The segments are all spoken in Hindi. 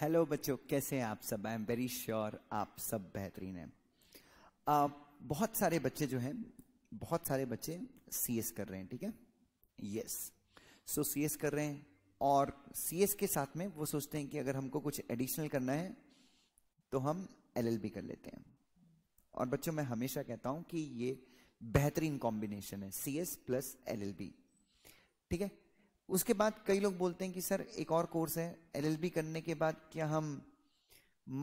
हेलो बच्चों कैसे हैं आप सब आई एम वेरी श्योर आप सब बेहतरीन हैं uh, बहुत सारे बच्चे जो हैं बहुत सारे बच्चे सीएस कर रहे हैं ठीक है यस सो सीएस कर रहे हैं और सीएस के साथ में वो सोचते हैं कि अगर हमको कुछ एडिशनल करना है तो हम एलएलबी कर लेते हैं और बच्चों मैं हमेशा कहता हूं कि ये बेहतरीन कॉम्बिनेशन है सीएस प्लस एलएलबी ठीक है उसके बाद कई लोग बोलते हैं कि सर एक और कोर्स है एलएलबी करने के बाद क्या हम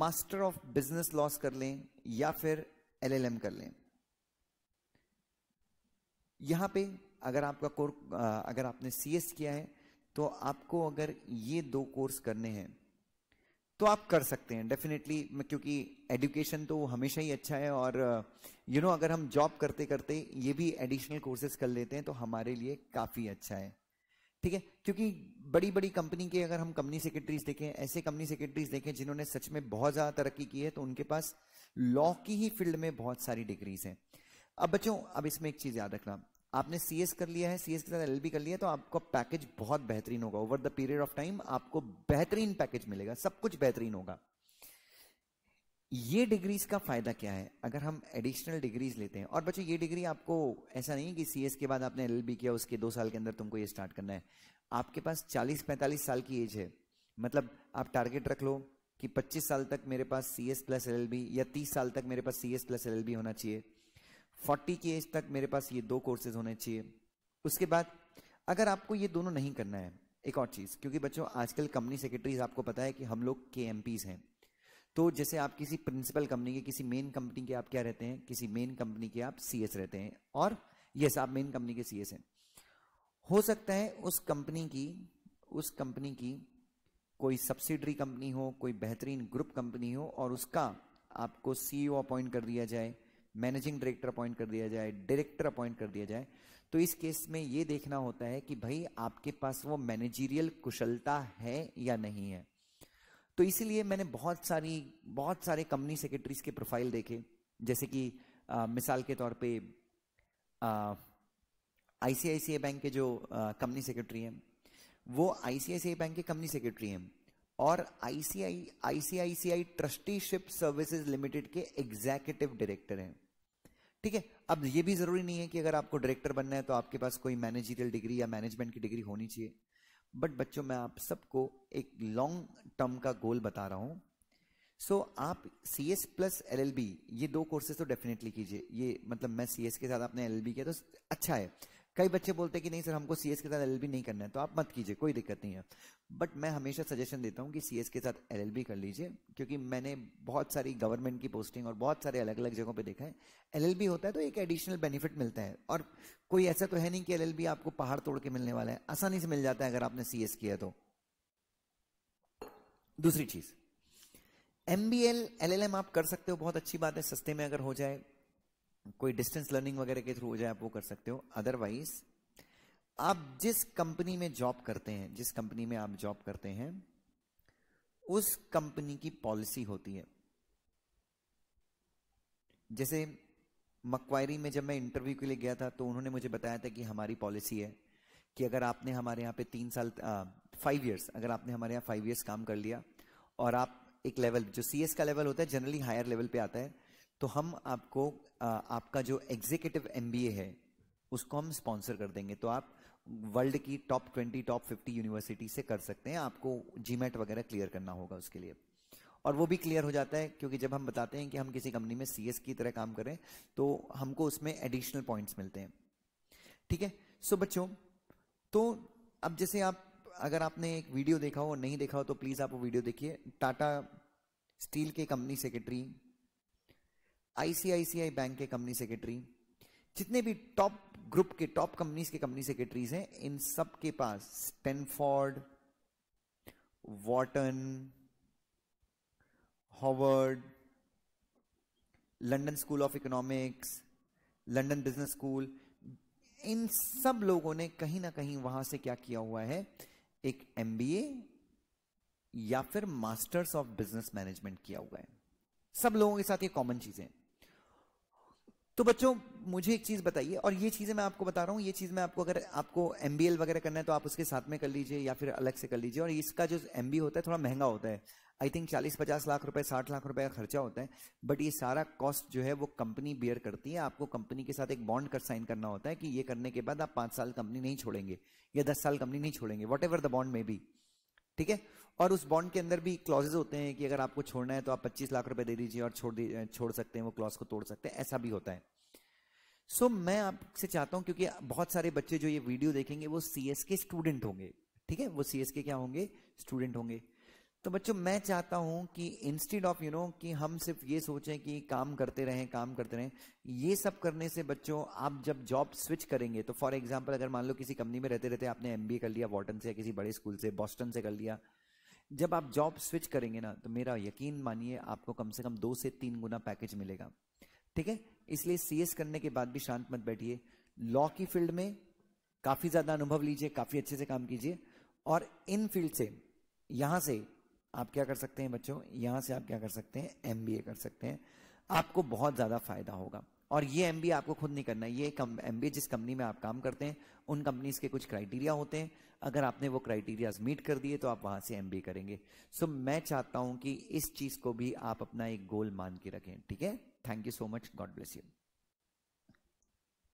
मास्टर ऑफ बिजनेस लॉस कर लें या फिर एलएलएम कर लें यहां पे अगर आपका कोर्स अगर आपने सीएस किया है तो आपको अगर ये दो कोर्स करने हैं तो आप कर सकते हैं डेफिनेटली क्योंकि एडुकेशन तो हमेशा ही अच्छा है और यू नो अगर हम जॉब करते करते ये भी एडिशनल कोर्सेज कर लेते हैं तो हमारे लिए काफ़ी अच्छा है ठीक है क्योंकि बड़ी बड़ी कंपनी के अगर हम कंपनी सेक्रेटरीज देखें ऐसे कंपनी सेक्रेटरीज देखें जिन्होंने सच में बहुत ज्यादा तरक्की की है तो उनके पास लॉ की ही फील्ड में बहुत सारी डिग्रीज हैं अब बच्चों अब इसमें एक चीज याद रखना आपने सीएस कर लिया है सीएस के साथ एलएलबी कर लिया तो आपका पैकेज बहुत बेहतरीन होगा over the period of time आपको बेहतरीन पैकेज मिलेगा सब कुछ बेहतरीन होगा ये डिग्रीज का फायदा क्या है अगर हम एडिशनल डिग्रीज लेते हैं और बच्चों ये डिग्री आपको ऐसा नहीं कि सीएस के बाद आपने एलएलबी किया उसके दो साल के अंदर तुमको ये स्टार्ट करना है आपके पास 40-45 साल की एज है मतलब आप टारगेट रख लो कि 25 साल तक मेरे पास सी एस प्लस एल या तीस साल तक मेरे पास सी एस प्लस एल होना चाहिए फोर्टी की एज तक मेरे पास ये दो कोर्सेज होने चाहिए उसके बाद अगर आपको ये दोनों नहीं करना है एक और चीज क्योंकि बच्चों आजकल कंपनी सेक्रेटरीज आपको पता है कि हम लोग के हैं तो जैसे आप किसी प्रिंसिपल कंपनी के किसी मेन कंपनी के आप क्या रहते हैं किसी मेन कंपनी के आप सीएस रहते हैं और यस आप मेन कंपनी के सीएस हैं हो सकता है उस कंपनी की उस कंपनी की कोई सब्सिडरी कंपनी हो कोई बेहतरीन ग्रुप कंपनी हो और उसका आपको सीईओ अपॉइंट e कर दिया जाए मैनेजिंग डायरेक्टर अपॉइंट कर दिया जाए डायरेक्टर अपॉइंट कर दिया जाए तो इस केस में ये देखना होता है कि भाई आपके पास वो मैनेजीरियल कुशलता है या नहीं है तो इसीलिए मैंने बहुत सारी बहुत सारे कंपनी सेक्रेटरीज के प्रोफाइल देखे जैसे कि मिसाल के तौर पे आईसीआईसीआई बैंक के जो कंपनी सेक्रेटरी हैं वो आईसीआईसीआई बैंक के कंपनी सेक्रेटरी हैं और ICI ICICI trusteeship services limited के एग्जीक्यूटिव डायरेक्टर हैं ठीक है अब ये भी जरूरी नहीं है कि अगर आपको डायरेक्टर बनना है तो आपके पास कोई मैनेजरियल डिग्री या मैनेजमेंट की डिग्री होनी चाहिए बट बच्चों मैं आप सबको एक लॉन्ग टर्म का गोल बता रहा हूं सो so, आप C S plus L L B ये दो कोर्सेज तो डेफिनेटली कीजिए ये मतलब मैं सी एस के साथ आपने एल एल बी किया तो अच्छा है कई बच्चे बोलते हैं कि नहीं सर हमको सीएस के साथ एल नहीं करना है तो आप मत कीजिए कोई दिक्कत नहीं है बट मैं हमेशा सजेशन देता हूँ कि सी के साथ एल कर लीजिए क्योंकि मैंने बहुत सारी गवर्नमेंट की पोस्टिंग और बहुत सारे अलग अलग जगहों पर देखा है एल होता है तो एक एडिशनल बेनिफिट मिलता है और कोई ऐसा तो है नहीं कि एल आपको पहाड़ तोड़ के मिलने वाला है आसानी से मिल जाता है अगर आपने सीएस किया तो दूसरी चीज एमबीएल एलएलएम आप कर सकते हो बहुत अच्छी बात है सस्ते में अगर हो जाए कोई डिस्टेंस लर्निंग वगैरह के थ्रू हो जाए आप वो कर सकते हो अदरवाइज आप जिस कंपनी में जॉब करते हैं जिस कंपनी में आप जॉब करते हैं उस कंपनी की पॉलिसी होती है जैसे मक्वायरी में जब मैं इंटरव्यू के लिए गया था तो उन्होंने मुझे बताया था कि हमारी पॉलिसी है कि अगर आपने हमारे यहाँ पे तीन साल फाइव इयर्स अगर आपने हमारे यहाँ फाइव इयर्स काम कर लिया और आप एक लेवल जो सीएस का लेवल होता है जनरली हायर लेवल पे आता है तो हम आपको आ, आपका जो एग्जीक्यूटिव एमबीए है उसको हम स्पॉन्सर कर देंगे तो आप वर्ल्ड की top twenty top fifty university से कर सकते हैं आपको जीमेट वगैरह क्लियर करना होगा उसके लिए और वो भी क्लियर हो जाता है क्योंकि जब हम बताते हैं कि हम किसी कंपनी में सीएस की तरह काम करें तो हमको उसमें एडिशनल पॉइंट्स मिलते हैं ठीक है सो बच्चों तो अब जैसे आप अगर आपने एक वीडियो देखा हो नहीं देखा हो तो प्लीज आप वो वीडियो देखिए टाटा स्टील के कंपनी सेक्रेटरी आईसीआईसीआई बैंक के कंपनी सेक्रेटरी जितने भी टॉप ग्रुप के टॉप कंपनीज के कंपनी सेक्रेटरीज हैं इन सब के पास Stanford Wharton Harvard London School of Economics London Business School इन सब लोगों ने कहीं ना कहीं वहां से क्या किया हुआ है एक एमबीए या फिर मास्टर्स ऑफ बिजनेस मैनेजमेंट किया हुआ है सब लोगों के साथ ये कॉमन चीजें तो बच्चों मुझे एक चीज बताइए और ये चीजें मैं आपको बता रहा हूँ ये चीज मैं आपको अगर आपको एम वगैरह करना है तो आप उसके साथ में कर लीजिए या फिर अलग से कर लीजिए और इसका जो एम होता है थोड़ा महंगा होता है आई थिंक चालीस पचास लाख रुपए साठ लाख रुपए का खर्चा होता है बट ये सारा कॉस्ट जो है वो कंपनी बियर करती है आपको कंपनी के साथ एक बॉन्ड कर साइन करना होता है कि ये करने के बाद आप पांच साल कंपनी नहीं छोड़ेंगे या दस साल कंपनी नहीं छोड़ेंगे वट एवर द बॉन्ड में भी ठीक है और उस बॉन्ड के अंदर भी क्लॉजेज होते हैं कि अगर आपको छोड़ना है तो आप 25 लाख रुपए दे दीजिए और छोड़ दी छोड़ सकते हैं वो क्लॉज को तोड़ सकते हैं ऐसा भी होता है सो so, मैं आपसे चाहता हूं क्योंकि बहुत सारे बच्चे जो ये वीडियो देखेंगे वो सीएस के स्टूडेंट होंगे ठीक है वो सीएस के क्या होंगे स्टूडेंट होंगे तो बच्चों मैं चाहता हूं कि इंस्टेड ऑफ यू नो कि हम सिर्फ ये सोचें कि काम करते रहें काम करते रहें ये सब करने से बच्चों आप जब जॉब स्विच करेंगे तो फॉर एग्जाम्पल अगर मान लो किसी कंपनी में रहते रहते आपने एमबीए कर लिया वॉटन से किसी बड़े स्कूल से बॉस्टन से कर लिया जब आप जॉब स्विच करेंगे ना तो मेरा यकीन मानिए आपको कम से कम दो से तीन गुना पैकेज मिलेगा ठीक है इसलिए सीएस करने के बाद भी शांत मत बैठिए लॉ की फील्ड में काफी ज्यादा अनुभव लीजिए काफी अच्छे से काम कीजिए और इन फील्ड से यहां से आप क्या कर सकते हैं बच्चों यहां से आप क्या कर सकते हैं एम कर सकते हैं आपको बहुत ज्यादा फायदा होगा और ये एम आपको खुद नहीं करना ये एम जिस कंपनी में आप काम करते हैं उन कंपनीज के कुछ क्राइटेरिया होते हैं अगर आपने वो क्राइटेरियाज मीट कर दिए तो आप वहां से एम करेंगे सो so, मैं चाहता हूं कि इस चीज को भी आप अपना एक गोल मान के रखें ठीक है thank you so much God bless you